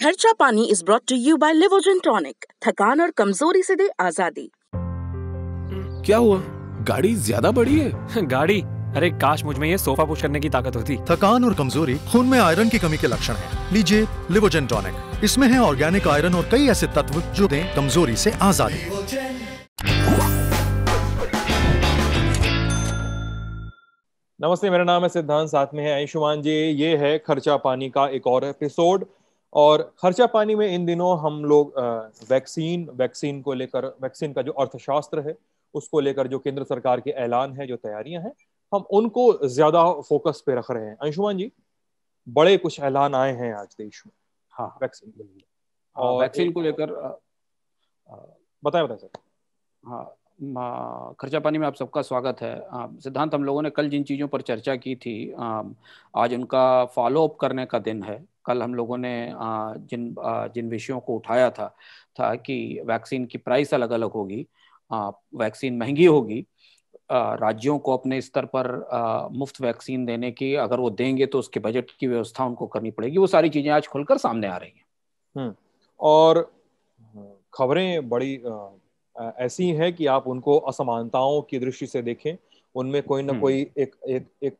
खर्चा Pani is brought to you by Livogen tonic थकान और कमजोरी से दे आजादी क्या हुआ गाड़ी ज्यादा बड़ी है गाड़ी अरे काश मुझ में ये सोफा पुश करने की ताकत होती थकान और कमजोरी खून में आयरन की कमी के लक्षण है लीजिए लिवोजन टॉनिक इसमें है ऑर्गेनिक आयरन और कई ऐसे तत्व जो दें कमजोरी से आजादी नमस्ते मेरा नाम है सिद्धांत साथ में है आयुष्मान जी ये है खर्चा पानी का एक और एपिसोड और खर्चा पानी में इन दिनों हम लोग वैक्सीन वैक्सीन को लेकर वैक्सीन का जो अर्थशास्त्र है उसको लेकर जो केंद्र सरकार के ऐलान है जो तैयारियां हैं हम उनको ज्यादा फोकस पे रख रहे हैं अंशुमान जी बड़े कुछ ऐलान आए हैं आज देश में हाँ वैक्सीन हाँ, और वैक्सीन को लेकर बताए बताए सर हाँ खर्चा पानी में आप सबका स्वागत है सिद्धांत हम लोगों ने कल जिन चीज़ों पर चर्चा की थी आज उनका फॉलो अप करने का दिन है कल हम लोगों ने जिन जिन विषयों को उठाया था था कि वैक्सीन की प्राइस अलग अलग होगी वैक्सीन महंगी होगी राज्यों को अपने स्तर पर मुफ्त वैक्सीन देने की अगर वो देंगे तो उसके बजट की व्यवस्था उनको करनी पड़ेगी वो सारी चीजें आज खुलकर सामने आ रही हैं हम्म, और हम्म, खबरें बड़ी ऐसी हैं कि आप उनको असमानताओं की दृष्टि से देखें उनमें कोई ना हम्म। कोई एक एक एक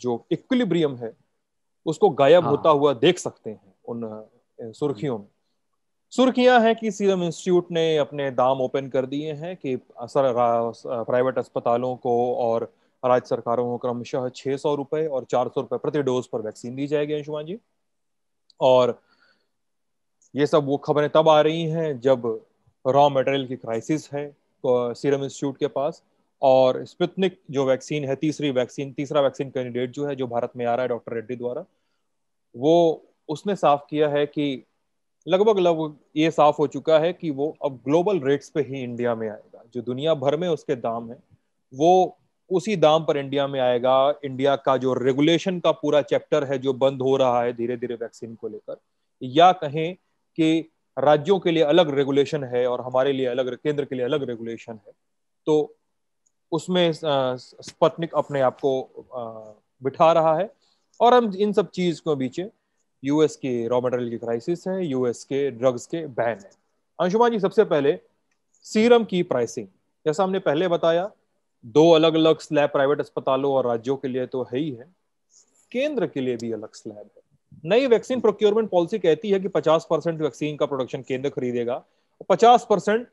जो इक्विलिब्रियम है उसको गायब हाँ। होता हुआ देख सकते हैं उन सुर्खियों में सुर्खियां हैं कि सीरम इंस्टीट्यूट ने अपने दाम ओपन कर दिए हैं कि असर प्राइवेट अस्पतालों को और राज्य सरकारों को क्रमशः छः सौ रुपये और चार सौ रुपये प्रति डोज पर वैक्सीन दी जाएगी अंशुमान जी और ये सब वो खबरें तब आ रही हैं जब रॉ मटेरियल की क्राइसिस है सीरम इंस्टीट्यूट के पास और स्पुतनिक जो वैक्सीन है तीसरी वैक्सीन तीसरा वैक्सीन कैंडिडेट जो है जो भारत में आ रहा है डॉक्टर रेड्डी द्वारा वो उसने साफ किया है कि लगभग लगभग ये साफ हो चुका है कि वो अब ग्लोबल रेट्स पे ही इंडिया में आएगा जो दुनिया भर में उसके दाम है वो उसी दाम पर इंडिया में आएगा इंडिया का जो रेगुलेशन का पूरा चैप्टर है जो बंद हो रहा है धीरे धीरे वैक्सीन को लेकर या कहें कि राज्यों के लिए अलग रेगुलेशन है और हमारे लिए अलग केंद्र के लिए अलग रेगुलेशन है तो उसमें स्पतनिक अपने आप को बिठा रहा है और हम इन सब चीज के बीच यूएस की रॉ मटेरियल की क्राइसिस है यूएस के ड्रग्स के बैन है अंशुमान जी सबसे पहले सीरम की प्राइसिंग जैसा हमने पहले बताया दो अलग अलग स्लैब प्राइवेट अस्पतालों और राज्यों के लिए तो है ही है केंद्र के लिए भी अलग स्लैब है नई वैक्सीन प्रोक्योरमेंट पॉलिसी कहती है कि 50 परसेंट वैक्सीन का प्रोडक्शन केंद्र खरीदेगा और 50 परसेंट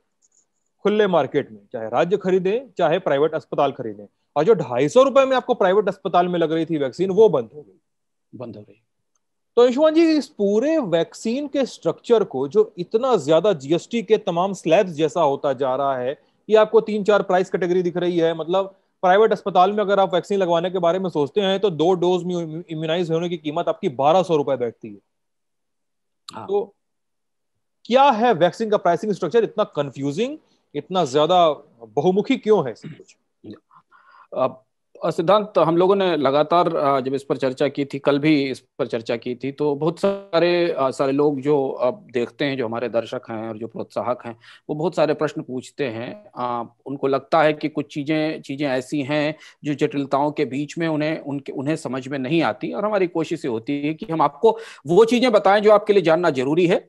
खुले मार्केट में चाहे राज्य खरीदे चाहे प्राइवेट अस्पताल खरीदे और जो ढाई सौ रुपए में आपको प्राइवेट अस्पताल में लग रही थी वैक्सीन वो बंद हो गई बंद हो गई तो यशवंत जी इस पूरे वैक्सीन के स्ट्रक्चर को जो इतना ज्यादा जीएसटी के तमाम स्लैब्स जैसा होता जा रहा है कि आपको तीन चार प्राइस कैटेगरी दिख रही है मतलब प्राइवेट अस्पताल में अगर आप वैक्सीन लगवाने के बारे में सोचते हैं तो दो डोज में इम्यूनाइज होने की कीमत आपकी बारह सौ रुपए बैठती है हाँ। तो क्या है वैक्सीन का प्राइसिंग स्ट्रक्चर इतना कंफ्यूजिंग इतना ज्यादा बहुमुखी क्यों है सब कुछ सिद्धांत हम लोगों ने लगातार जब इस पर चर्चा की थी कल भी इस पर चर्चा की थी तो बहुत सारे सारे लोग जो अब देखते हैं जो हमारे दर्शक हैं और जो प्रोत्साहक हैं वो बहुत सारे प्रश्न पूछते हैं आ, उनको लगता है कि कुछ चीज़ें चीज़ें ऐसी हैं जो जटिलताओं के बीच में उन्हें उनके उन्हें समझ में नहीं आती और हमारी कोशिश ये होती है कि हम आपको वो चीज़ें बताएं जो आपके लिए जानना जरूरी है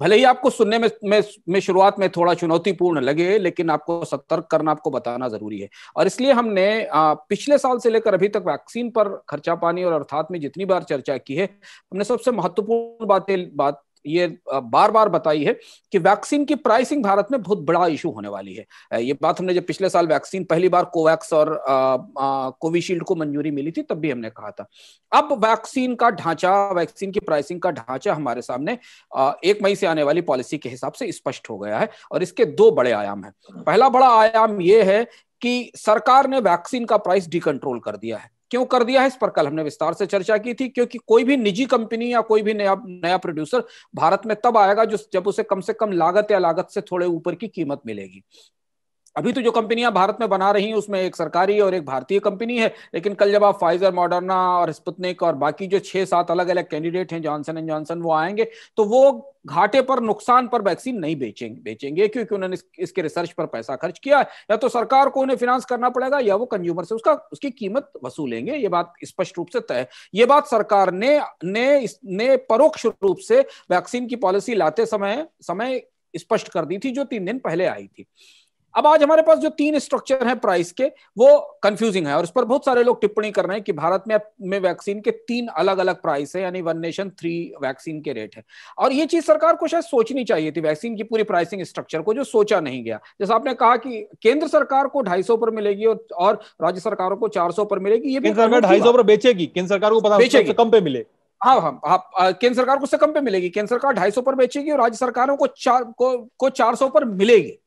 भले ही आपको सुनने में में, में शुरुआत में थोड़ा चुनौतीपूर्ण लगे लेकिन आपको सतर्क करना आपको बताना जरूरी है और इसलिए हमने पिछले पिछले साल से लेकर अभी तक वैक्सीन पर खर्चा पानी और अर्थात में जितनी बार चर्चा की है हमने सबसे महत्वपूर्ण बातें बात ये बार बार बताई है कि वैक्सीन की प्राइसिंग भारत में बहुत बड़ा इशू होने वाली है ये बात हमने जब पिछले साल वैक्सीन पहली बार कोवैक्स और कोविशील्ड को मंजूरी मिली थी तब भी हमने कहा था अब वैक्सीन का ढांचा वैक्सीन की प्राइसिंग का ढांचा हमारे सामने आ, एक मई से आने वाली पॉलिसी के हिसाब से स्पष्ट हो गया है और इसके दो बड़े आयाम है पहला बड़ा आयाम यह है कि सरकार ने वैक्सीन का प्राइस डिकंट्रोल कर दिया है क्यों कर दिया है इस पर कल हमने विस्तार से चर्चा की थी क्योंकि कोई भी निजी कंपनी या कोई भी नया नया प्रोड्यूसर भारत में तब आएगा जो जब उसे कम से कम लागत या लागत से थोड़े ऊपर की कीमत मिलेगी अभी तो जो कंपनियां भारत में बना रही हैं उसमें एक सरकारी और एक भारतीय कंपनी है लेकिन कल जब आप फाइजर मॉडर्ना और स्पुतनिक और बाकी जो छह सात अलग अलग कैंडिडेट हैं जॉनसन एंड जॉनसन वो आएंगे तो वो घाटे पर नुकसान पर वैक्सीन नहीं बेचेंगे बेचेंगे क्योंकि उन्होंने इस, इसके रिसर्च पर पैसा खर्च किया है या तो सरकार को उन्हें फिनांस करना पड़ेगा या वो कंज्यूमर से उसका उसकी कीमत वसूलेंगे ये बात स्पष्ट रूप से तय ये बात सरकार ने ने, ने परोक्ष रूप से वैक्सीन की पॉलिसी लाते समय समय स्पष्ट कर दी थी जो तीन दिन पहले आई थी अब आज हमारे पास जो तीन स्ट्रक्चर है प्राइस के वो कंफ्यूजिंग है और इस पर बहुत सारे लोग टिप्पणी कर रहे हैं कि भारत में में वैक्सीन के तीन अलग अलग प्राइस है यानी वन नेशन थ्री वैक्सीन के रेट है और ये चीज सरकार को शायद सोचनी चाहिए थी वैक्सीन की पूरी प्राइसिंग स्ट्रक्चर को जो सोचा नहीं गया जैसे आपने कहा कि केंद्र सरकार को ढाई पर मिलेगी और, और राज्य सरकारों को चार पर मिलेगी ये ढाई सरकार ढाई पर बेचेगी केंद्र सरकार को पता बेचेगी कम पे मिले हाँ हाँ हाँ केंद्र सरकार को उससे कम पे मिलेगी केंद्र सरकार ढाई सौ पर बेचेगी और राज्य सरकारों को चार को, को चार सौ पर मिलेगी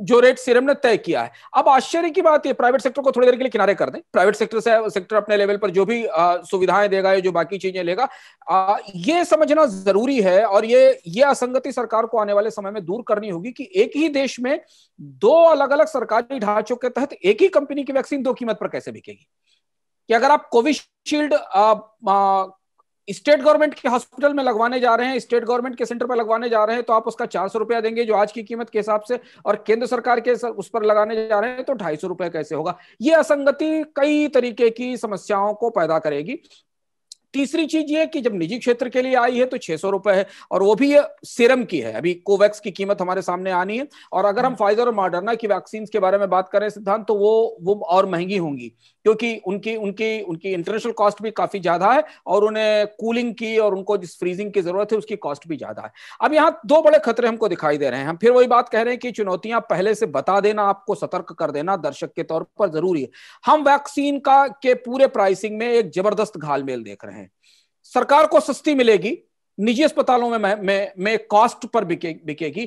जो रेट सीरम ने तय किया है अब आश्चर्य की बात है प्राइवेट सेक्टर को थोड़ी देर के लिए किनारे कर दें प्राइवेट सेक्टर से सेक्टर अपने लेवल पर जो भी सुविधाएं देगा या जो बाकी चीजें लेगा आ, ये समझना जरूरी है और ये ये असंगति सरकार को आने वाले समय में दूर करनी होगी कि एक ही देश में दो अलग अलग सरकारी ढांचों के तहत एक ही कंपनी की वैक्सीन दो कीमत पर कैसे बिकेगी कि अगर आप कोविशील्ड स्टेट गवर्नमेंट के हॉस्पिटल में लगवाने जा रहे हैं स्टेट गवर्नमेंट के सेंटर पर लगवाने जा रहे हैं तो आप उसका चार सौ रुपया देंगे जो आज की कीमत के हिसाब से और केंद्र सरकार के सर, उस पर लगाने जा रहे हैं तो ढाई सौ रुपया कैसे होगा ये असंगति कई तरीके की समस्याओं को पैदा करेगी तीसरी चीज ये कि जब निजी क्षेत्र के लिए आई है तो छह सौ रुपए है और वो भी ये सीरम की है अभी कोवैक्स की कीमत हमारे सामने आनी है और अगर हम फाइजर हम्म। और मॉडर्ना की वैक्सीन के बारे में बात करें सिद्धांत तो वो वो और महंगी होंगी क्योंकि उनकी उनकी उनकी इंटरनेशनल कॉस्ट भी काफी ज्यादा है और उन्हें कूलिंग की और उनको जिस फ्रीजिंग की जरूरत है उसकी कॉस्ट भी ज्यादा है अब यहाँ दो बड़े खतरे हमको दिखाई दे रहे हैं हम फिर वही बात कह रहे हैं कि चुनौतियां पहले से बता देना आपको सतर्क कर देना दर्शक के तौर पर जरूरी है हम वैक्सीन का के पूरे प्राइसिंग में एक जबरदस्त घालमेल देख रहे हैं सरकार को सस्ती मिलेगी निजी अस्पतालों में मैं, मैं, कॉस्ट पर बिके, बिकेगी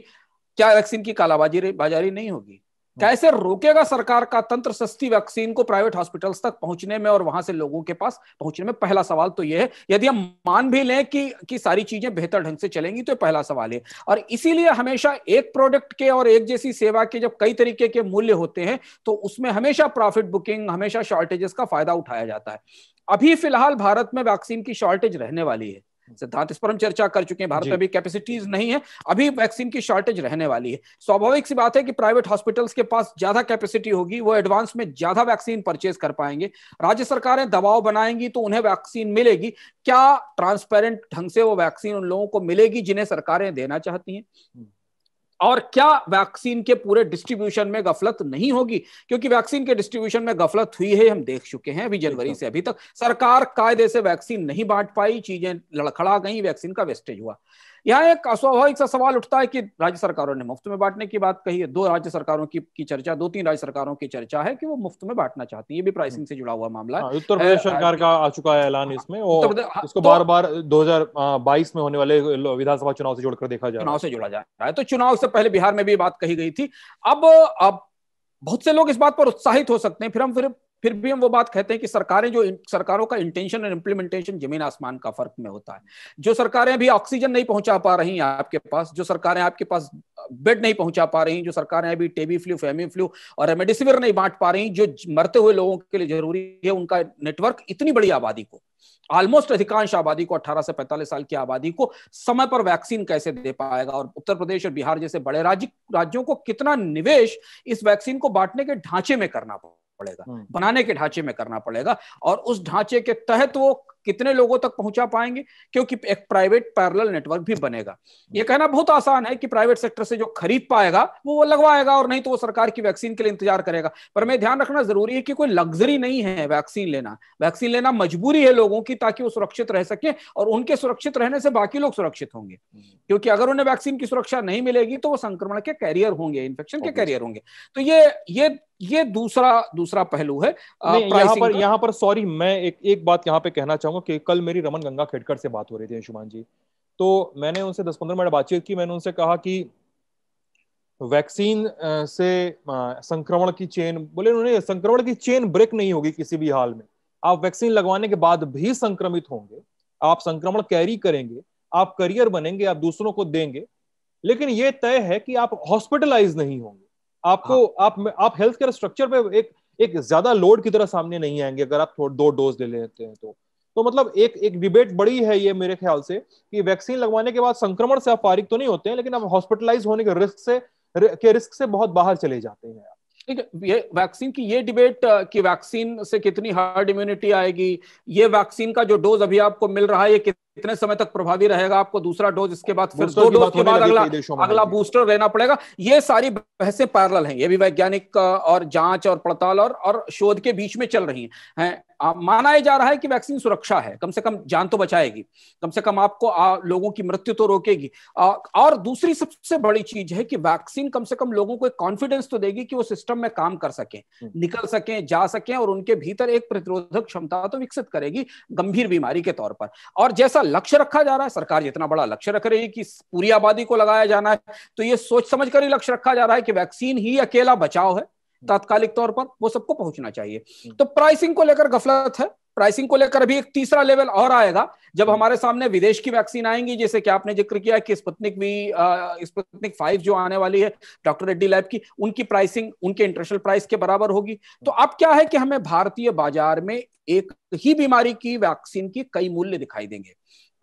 क्या वैक्सीन की कालाबाजी बाजारी नहीं होगी कैसे रोकेगा सरकार का तंत्र सस्ती वैक्सीन को प्राइवेट हॉस्पिटल्स तक पहुंचने में और वहां से लोगों के पास पहुंचने में पहला सवाल तो यह है यदि हम मान भी लें कि कि सारी चीजें बेहतर ढंग से चलेंगी तो पहला सवाल है और इसीलिए हमेशा एक प्रोडक्ट के और एक जैसी सेवा के जब कई तरीके के मूल्य होते हैं तो उसमें हमेशा प्रॉफिट बुकिंग हमेशा शॉर्टेजेस का फायदा उठाया जाता है अभी फिलहाल भारत में वैक्सीन की शॉर्टेज रहने वाली है सिद्धांत इस पर हम चर्चा कर चुके हैं भारत में अभी कैपेसिटीज नहीं है अभी वैक्सीन की शॉर्टेज रहने वाली है स्वाभाविक सी बात है कि प्राइवेट हॉस्पिटल्स के पास ज्यादा कैपेसिटी होगी वो एडवांस में ज्यादा वैक्सीन परचेज कर पाएंगे राज्य सरकारें दबाव बनाएंगी तो उन्हें वैक्सीन मिलेगी क्या ट्रांसपेरेंट ढंग से वो वैक्सीन उन लोगों को मिलेगी जिन्हें सरकारें देना चाहती हैं और क्या वैक्सीन के पूरे डिस्ट्रीब्यूशन में गफलत नहीं होगी क्योंकि वैक्सीन के डिस्ट्रीब्यूशन में गफलत हुई है हम देख चुके हैं अभी जनवरी से अभी तक सरकार कायदे से वैक्सीन नहीं बांट पाई चीजें लड़खड़ा गई वैक्सीन का वेस्टेज हुआ यहाँ एक अस्वाभाविक सा सवाल उठता है कि राज्य सरकारों ने मुफ्त में बांटने की बात कही है दो राज्य सरकारों की, की चर्चा दो तीन राज्य सरकारों की चर्चा है कि वो मुफ्त में बांटना चाहती है ये भी प्राइसिंग से जुड़ा हुआ मामला है हाँ, उत्तर प्रदेश सरकार का आ चुका है ऐलान हाँ, इसमें और हाँ, इसको तो बार बार दो में होने वाले विधानसभा चुनाव से जोड़कर देखा जाए चुनाव से जोड़ा जा रहा है तो चुनाव से पहले बिहार में भी बात कही गई थी अब अब बहुत से लोग इस बात पर उत्साहित हो सकते हैं फिर हम फिर फिर भी हम वो बात कहते हैं कि सरकारें जो सरकारों का इंटेंशन और इम्प्लीमेंटेशन जमीन आसमान का फर्क में होता है जो सरकारें अभी ऑक्सीजन नहीं पहुंचा पा रही हैं आपके पास जो सरकारें आपके पास बेड नहीं पहुंचा पा रही जो सरकारें अभी टेबी फ्लू फेमी फ्लू और रेमडेसिविर नहीं बांट पा रही जो मरते हुए लोगों के लिए जरूरी है उनका नेटवर्क इतनी बड़ी आबादी को ऑलमोस्ट अधिकांश आबादी को 18 से 45 साल की आबादी को समय पर वैक्सीन कैसे दे पाएगा और उत्तर प्रदेश और बिहार जैसे बड़े राज्य राज्यों को कितना निवेश इस वैक्सीन को बांटने के ढांचे में करना पड़ेगा पड़ेगा हम्म। बनाने के ढांचे में करना पड़ेगा और उस ढांचे के तहत वो कितने लोगों तक पहुंचा पाएंगे क्योंकि एक प्राइवेट पैरल नेटवर्क भी बनेगा ये कहना बहुत आसान है कि प्राइवेट सेक्टर से जो खरीद पाएगा वो वो लगवाएगा और नहीं तो वो सरकार की वैक्सीन के लिए इंतजार करेगा पर मैं ध्यान रखना जरूरी है कि कोई लग्जरी नहीं है वैक्सीन लेना वैक्सीन लेना मजबूरी है लोगों की ताकि वो सुरक्षित रह सके और उनके सुरक्षित रहने से बाकी लोग सुरक्षित होंगे क्योंकि अगर उन्हें वैक्सीन की सुरक्षा नहीं मिलेगी तो वो संक्रमण के कैरियर होंगे इन्फेक्शन के कैरियर होंगे तो ये ये ये दूसरा दूसरा पहलू है यहाँ पर यहाँ पर सॉरी मैं एक एक बात यहाँ पे कहना चाहूंगा कि कल मेरी रमन गंगा खेडकर से बात हो रही थी अंशुमान जी तो मैंने उनसे दस पंद्रह मिनट बातचीत की मैंने उनसे कहा कि वैक्सीन से संक्रमण की चेन बोले उन्होंने संक्रमण की चेन ब्रेक नहीं होगी किसी भी हाल में आप वैक्सीन लगवाने के बाद भी संक्रमित होंगे आप संक्रमण कैरी करेंगे आप करियर बनेंगे आप दूसरों को देंगे लेकिन ये तय है कि आप हॉस्पिटलाइज नहीं होंगे आपको हाँ। आप आप हेल्थ केयर स्ट्रक्चर पे एक एक ज्यादा लोड की तरह सामने नहीं आएंगे अगर आप दो डोज ले लेते हैं तो तो मतलब एक एक डिबेट बड़ी है ये मेरे ख्याल से कि वैक्सीन लगवाने के बाद संक्रमण से आप फारिक तो नहीं होते हैं लेकिन आप हॉस्पिटलाइज होने के रिस्क से के रिस्क से बहुत बाहर चले जाते हैं ठीक है ये वैक्सीन की ये डिबेट कि वैक्सीन से कितनी हार्ड इम्यूनिटी आएगी ये वैक्सीन का जो डोज अभी आपको मिल रहा है ये इतने समय तक प्रभावी रहेगा आपको दूसरा डोज इसके बाद फिर दो डोज के बाद अगला हाँ अगला बूस्टर रहना पड़ेगा ये सारी बहसें पैरल हैं ये भी वैज्ञानिक और जांच और पड़ताल और और शोध के बीच में चल रही हैं माना जा रहा है कि वैक्सीन सुरक्षा है कम से कम जान तो बचाएगी कम से कम आपको आ, लोगों की मृत्यु तो रोकेगी आ, और दूसरी सबसे बड़ी चीज है कि वैक्सीन कम से कम लोगों को एक कॉन्फिडेंस तो देगी कि वो सिस्टम में काम कर सकें हम्म। निकल सकें जा सकें और उनके भीतर एक प्रतिरोधक क्षमता तो विकसित करेगी गंभीर बीमारी के तौर पर और जैसा लक्ष्य रखा जा रहा है सरकार जितना बड़ा लक्ष्य रख रही है कि पूरी आबादी को लगाया जाना है तो ये सोच समझ कर ही लक्ष्य रखा जा रहा है कि वैक्सीन ही अकेला बचाव है तात्कालिक तौर पर वो सबको पहुंचना चाहिए हम्म। तो प्राइसिंग को लेकर गफलत है प्राइसिंग को लेकर अभी एक तीसरा लेवल और आएगा जब हम्म। हमारे सामने विदेश की वैक्सीन आएंगी जैसे कि आपने जिक्र किया कि स्पुतनिक भी स्पुतनिक फाइव जो आने वाली है डॉक्टर रेड्डी लैब की उनकी प्राइसिंग उनके इंटरनेशनल प्राइस के बराबर होगी तो अब क्या है कि हमें भारतीय बाजार में एक ही बीमारी की वैक्सीन की कई मूल्य दिखाई देंगे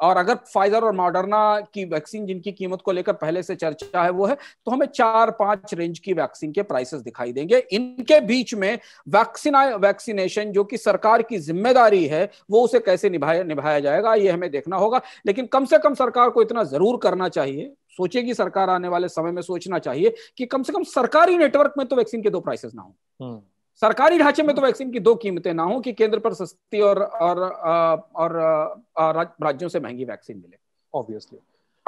और अगर फाइजर और मॉडर्ना की वैक्सीन जिनकी कीमत को लेकर पहले से चर्चा है वो है तो हमें चार पांच रेंज की वैक्सीन के प्राइसेस दिखाई देंगे इनके बीच में वैक्सीन वैक्सीनेशन जो कि सरकार की जिम्मेदारी है वो उसे कैसे निभाया निभाया जाएगा ये हमें देखना होगा लेकिन कम से कम सरकार को इतना जरूर करना चाहिए सोचेगी सरकार आने वाले समय में सोचना चाहिए कि कम से कम सरकारी नेटवर्क में तो वैक्सीन के दो प्राइसेस ना हो हम्म। सरकारी ढांचे में तो वैक्सीन की दो कीमतें ना हो कि केंद्र पर सस्ती और और और, राज्यों से महंगी वैक्सीन मिले ऑब्वियसली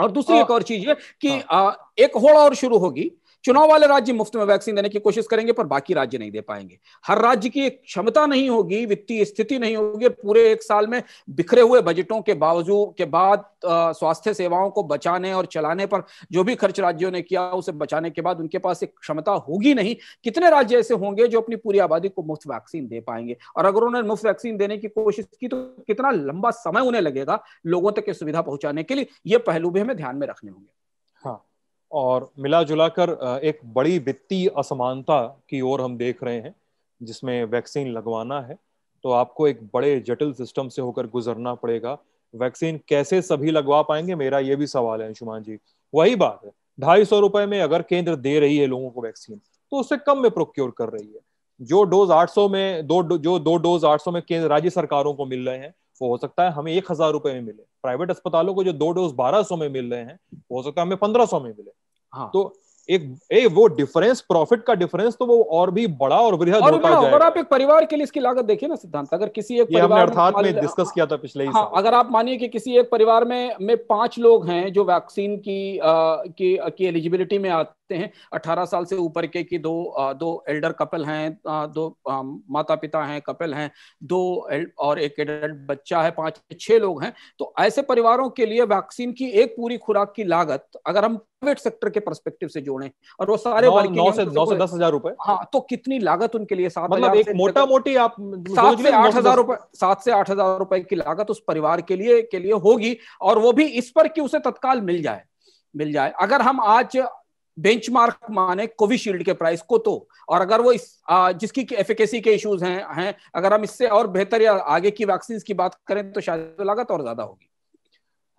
और दूसरी एक और चीज है कि हाँ। एक होड़ और शुरू होगी चुनाव वाले राज्य मुफ्त में वैक्सीन देने की कोशिश करेंगे पर बाकी राज्य नहीं दे पाएंगे हर राज्य की एक क्षमता नहीं होगी वित्तीय स्थिति नहीं होगी पूरे एक साल में बिखरे हुए बजटों के बावजूद के बाद स्वास्थ्य सेवाओं को बचाने और चलाने पर जो भी खर्च राज्यों ने किया उसे बचाने के बाद उनके पास एक क्षमता होगी नहीं कितने राज्य ऐसे होंगे जो अपनी पूरी आबादी को मुफ्त वैक्सीन दे पाएंगे और अगर उन्होंने मुफ्त वैक्सीन देने की कोशिश की तो कितना लंबा समय उन्हें लगेगा लोगों तक ये सुविधा पहुंचाने के लिए ये पहलू भी हमें ध्यान में रखने होंगे हाँ और मिला जुला कर एक बड़ी वित्तीय असमानता की ओर हम देख रहे हैं जिसमें वैक्सीन लगवाना है तो आपको एक बड़े जटिल सिस्टम से होकर गुजरना पड़ेगा वैक्सीन कैसे सभी लगवा पाएंगे मेरा ये भी सवाल है अंशुमान जी वही बात है ढाई सौ रुपए में अगर केंद्र दे रही है लोगों को वैक्सीन तो उससे कम में प्रोक्योर कर रही है जो डोज 800 में दो जो दो डोज 800 में केंद्र राज्य सरकारों को मिल रहे हैं वो हो सकता है हमें एक हजार रुपए में मिले प्राइवेट अस्पतालों को जो दो डोज 1200 में मिल रहे हैं वो हो सकता है हमें 1500 में मिले हाँ। तो एक ए, वो डिफरेंस प्रॉफिट का डिफरेंस तो वो और भी बड़ा और वृहद होता जाएगा। और आप एक परिवार के लिए इसकी लागत देखिए ना सिद्धांत अगर किसी एक परिवार अर्थात में डिस्कस किया था पिछले ही हाँ, साल अगर आप मानिए कि किसी एक परिवार में में पांच लोग हैं जो वैक्सीन की आ, की, की एलिजिबिलिटी में आते हैं अठारह साल से ऊपर के की दो आ, दो एल्डर कपल हैं दो माता पिता हैं कपल हैं दो और एक एडल्ट बच्चा है पांच छह लोग हैं तो ऐसे परिवारों के लिए वैक्सीन की एक पूरी खुराक की लागत अगर हम प्राइवेट सेक्टर के परस्पेक्टिव से जोड़े और वो सारे नौ, नौ से नौ से दस हजार रुपए हाँ तो कितनी लागत उनके लिए सात मतलब एक मोटा मोटी आप सात से आठ हजार रुपए सात से आठ हजार रुपए की लागत उस परिवार के लिए के लिए होगी और वो भी इस पर कि उसे तत्काल मिल जाए मिल जाए अगर हम आज बेंचमार्क माने कोविशील्ड के प्राइस को तो और अगर वो इस आ, जिसकी एफिकेसी के इश्यूज हैं हैं अगर हम इससे और बेहतर या आगे की वैक्सीन की बात करें तो शायद तो लागत और ज्यादा होगी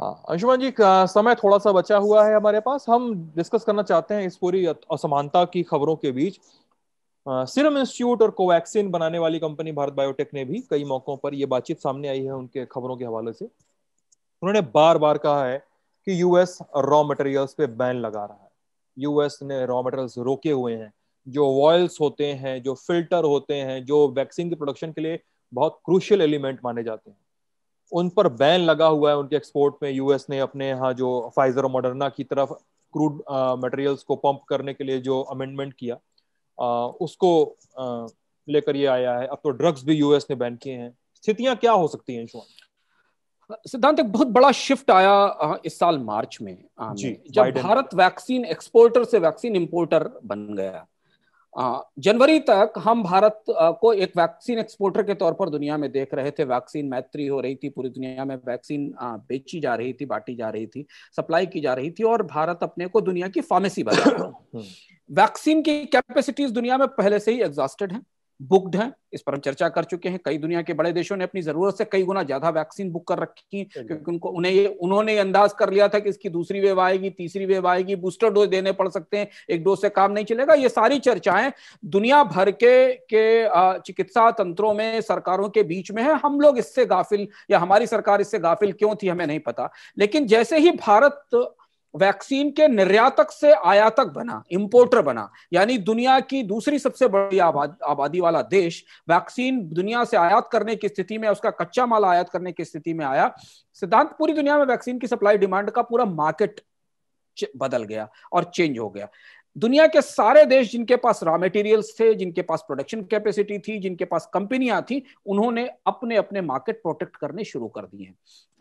हाँ अंशुमान जी समय थोड़ा सा बचा हुआ है हमारे पास हम डिस्कस करना चाहते हैं इस पूरी असमानता की खबरों के बीच सिरम इंस्टीट्यूट और कोवैक्सिन बनाने वाली कंपनी भारत बायोटेक ने भी कई मौकों पर यह बातचीत सामने आई है उनके खबरों के हवाले से उन्होंने बार बार कहा है कि यूएस रॉ मटेरियल्स पे बैन लगा रहा है यूएस ने रॉ मटेरियल्स रोके हुए हैं जो वॉयल्स होते हैं जो फिल्टर होते हैं जो वैक्सीन के प्रोडक्शन के लिए बहुत क्रूशियल एलिमेंट माने जाते हैं उन पर बैन लगा हुआ है उनके एक्सपोर्ट में यूएस ने अपने यहाँ जो फाइजर और मॉडर्ना की तरफ क्रूड मटेरियल्स को पंप करने के लिए जो अमेंडमेंट किया आ, उसको लेकर ये आया है अब तो ड्रग्स भी यूएस ने बैन किए हैं स्थितियां क्या हो सकती हैं शुमान सिद्धांत एक बहुत बड़ा शिफ्ट आया इस साल मार्च में जी, जब भारत वैक्सीन एक्सपोर्टर से वैक्सीन इंपोर्टर बन गया जनवरी तक हम भारत को एक वैक्सीन एक्सपोर्टर के तौर पर दुनिया में देख रहे थे वैक्सीन मैत्री हो रही थी पूरी दुनिया में वैक्सीन बेची जा रही थी बांटी जा रही थी सप्लाई की जा रही थी और भारत अपने को दुनिया की फार्मेसी बना हम्म। वैक्सीन की कैपेसिटीज दुनिया में पहले से ही एग्जॉस्टेड हैं बुकड है इस पर हम चर्चा कर चुके हैं कई दुनिया के बड़े देशों ने अपनी जरूरत से कई गुना ज्यादा वैक्सीन बुक कर रखी क्योंकि उनको उन्हें ये उन्होंने अंदाज कर लिया था कि इसकी दूसरी वेव आएगी तीसरी वेव आएगी बूस्टर डोज देने पड़ सकते हैं एक डोज से काम नहीं चलेगा ये सारी चर्चाएं दुनिया भर के के चिकित्सा तंत्रों में सरकारों के बीच में है हम लोग इससे गाफिल या हमारी सरकार इससे गाफिल क्यों थी हमें नहीं पता लेकिन जैसे ही भारत वैक्सीन के निर्यातक से आयातक बना इंपोर्टर बना यानी दुनिया की दूसरी सबसे बड़ी आबाद, आबादी वाला देश वैक्सीन दुनिया से आयात करने की स्थिति में उसका कच्चा माल आयात करने की स्थिति में आया सिद्धांत पूरी दुनिया में वैक्सीन की सप्लाई डिमांड का पूरा मार्केट बदल गया और चेंज हो गया दुनिया के सारे देश जिनके पास रॉ मटेरियल्स थे जिनके पास प्रोडक्शन कैपेसिटी थी जिनके पास कंपनियां थी उन्होंने अपने अपने मार्केट प्रोटेक्ट करने शुरू कर दिए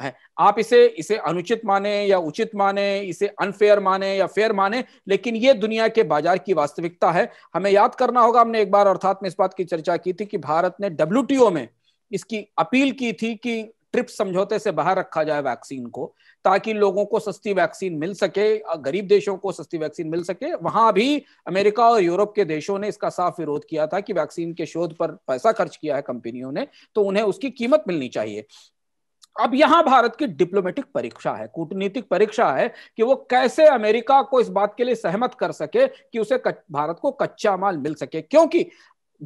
हैं आप इसे इसे अनुचित माने या उचित माने इसे अनफेयर माने या फेयर माने लेकिन ये दुनिया के बाजार की वास्तविकता है हमें याद करना होगा हमने एक बार अर्थात में इस बात की चर्चा की थी कि भारत ने डब्ल्यू में इसकी अपील की थी कि ट्रिप्स समझौते से बाहर रखा जाए वैक्सीन को ताकि लोगों को सस्ती वैक्सीन मिल सके गरीब देशों को सस्ती वैक्सीन मिल सके वहां भी अमेरिका और यूरोप के देशों ने इसका साफ विरोध किया था कि वैक्सीन के शोध पर पैसा खर्च किया है कंपनियों ने तो उन्हें उसकी कीमत मिलनी चाहिए अब यहां भारत की डिप्लोमेटिक परीक्षा है कूटनीतिक परीक्षा है कि वो कैसे अमेरिका को इस बात के लिए सहमत कर सके कि उसे भारत को कच्चा माल मिल सके क्योंकि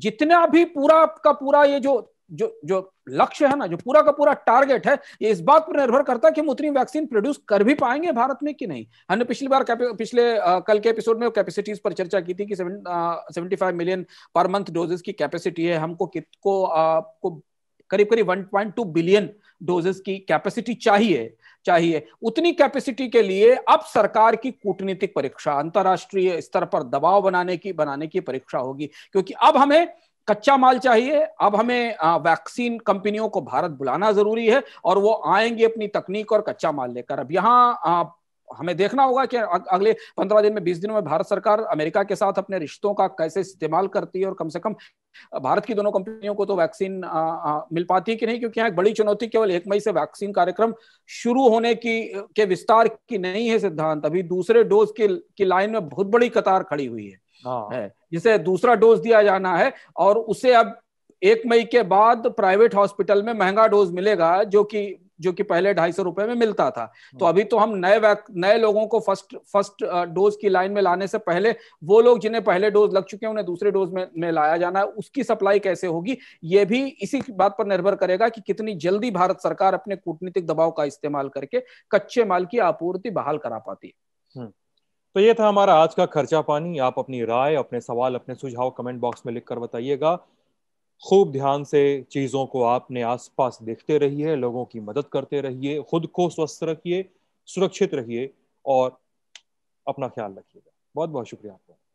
जितना भी पूरा का पूरा ये जो जो जो लक्ष्य है ना जो पूरा का पूरा टारगेट है ये इस बात पर निर्भर करता है कि हम उतनी वैक्सीन प्रोड्यूस कर भी पाएंगे भारत में कि नहीं हमने पिछली बार पिछले आ, कल के एपिसोड में कैपेसिटीज पर चर्चा की थी कि seventy five million per month doses की कैपेसिटी है हमको कितको आपको करीब करीब 1.2 बिलियन डोजेस की कैपेसिटी चाहिए चाहिए उतनी कैपेसिटी के लिए अब सरकार की कूटनीतिक परीक्षा अंतरराष्ट्रीय स्तर पर दबाव बनाने की बनाने की परीक्षा होगी क्योंकि अब हमें कच्चा माल चाहिए अब हमें वैक्सीन कंपनियों को भारत बुलाना जरूरी है और वो आएंगे अपनी तकनीक और कच्चा माल लेकर अब यहाँ हमें देखना होगा कि अगले पंद्रह दिन में बीस दिनों में भारत सरकार अमेरिका के साथ अपने रिश्तों का कैसे इस्तेमाल करती है और कम से कम भारत की दोनों कंपनियों को तो वैक्सीन आ, आ, मिल पाती है कि नहीं क्योंकि यहाँ एक बड़ी चुनौती केवल एक मई से वैक्सीन कार्यक्रम शुरू होने की के विस्तार की नहीं है सिद्धांत अभी दूसरे डोज की, की लाइन में बहुत बड़ी कतार खड़ी हुई है हाँ। है जिसे दूसरा डोज दिया जाना है और उसे अब एक मई के बाद प्राइवेट हॉस्पिटल में महंगा डोज मिलेगा जो कि जो कि पहले ढाई सौ रुपए में मिलता था तो हाँ। अभी तो हम नए नए लोगों को फर्स्ट फर्स्ट डोज की लाइन में लाने से पहले वो लोग जिन्हें पहले डोज लग चुके हैं उन्हें दूसरे डोज में, में लाया जाना है उसकी सप्लाई कैसे होगी ये भी इसी बात पर निर्भर करेगा कि कितनी जल्दी भारत सरकार अपने कूटनीतिक दबाव का इस्तेमाल करके कच्चे माल की आपूर्ति बहाल करा पाती है हम्म। तो ये था हमारा आज का खर्चा पानी आप अपनी राय अपने सवाल अपने सुझाव कमेंट बॉक्स में लिखकर बताइएगा खूब ध्यान से चीज़ों को आपने आसपास देखते रहिए लोगों की मदद करते रहिए खुद को स्वस्थ रखिए सुरक्षित रहिए और अपना ख्याल रखिएगा बहुत बहुत शुक्रिया आपका